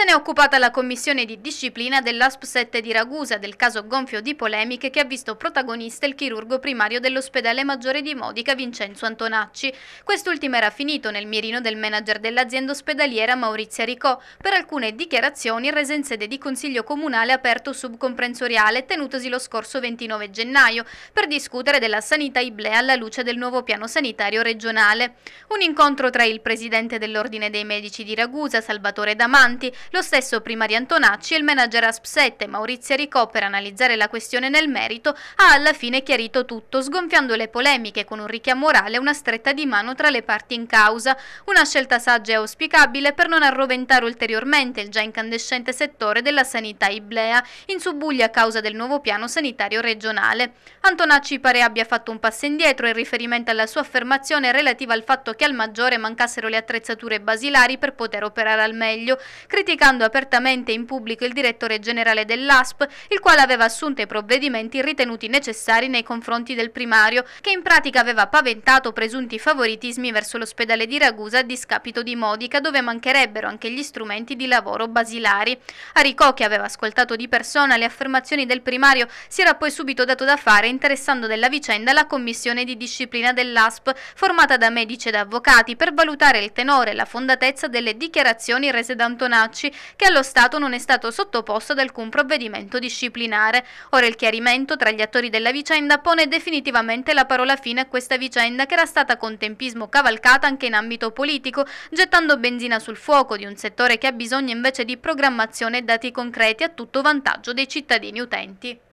Se ne è occupata la commissione di disciplina dell'ASP 7 di Ragusa del caso gonfio di polemiche che ha visto protagonista il chirurgo primario dell'ospedale maggiore di Modica Vincenzo Antonacci. Quest'ultimo era finito nel mirino del manager dell'azienda ospedaliera Maurizia Ricò per alcune dichiarazioni rese in sede di consiglio comunale aperto subcomprensoriale tenutosi lo scorso 29 gennaio per discutere della sanità Iblea alla luce del nuovo piano sanitario regionale. Un incontro tra il presidente dell'Ordine dei Medici di Ragusa, Salvatore Damanti, lo stesso Primari Antonacci e il manager ASP 7 Maurizio Ricò per analizzare la questione nel merito ha alla fine chiarito tutto, sgonfiando le polemiche con un richiamo orale e una stretta di mano tra le parti in causa, una scelta saggia e auspicabile per non arroventare ulteriormente il già incandescente settore della sanità iblea, in subbuglia a causa del nuovo piano sanitario regionale. Antonacci pare abbia fatto un passo indietro in riferimento alla sua affermazione relativa al fatto che al maggiore mancassero le attrezzature basilari per poter operare al meglio, Critica criticando apertamente in pubblico il direttore generale dell'ASP, il quale aveva assunto i provvedimenti ritenuti necessari nei confronti del primario, che in pratica aveva paventato presunti favoritismi verso l'ospedale di Ragusa a discapito di Modica, dove mancherebbero anche gli strumenti di lavoro basilari. Aricò, che aveva ascoltato di persona le affermazioni del primario, si era poi subito dato da fare interessando della vicenda la commissione di disciplina dell'ASP, formata da medici ed avvocati, per valutare il tenore e la fondatezza delle dichiarazioni rese da Antonacci Capaci, che allo Stato non è stato sottoposto ad alcun provvedimento disciplinare. Ora il chiarimento tra gli attori della vicenda pone definitivamente la parola fine a questa vicenda che era stata con tempismo cavalcata anche in ambito politico, gettando benzina sul fuoco di un settore che ha bisogno invece di programmazione e dati concreti a tutto vantaggio dei cittadini utenti.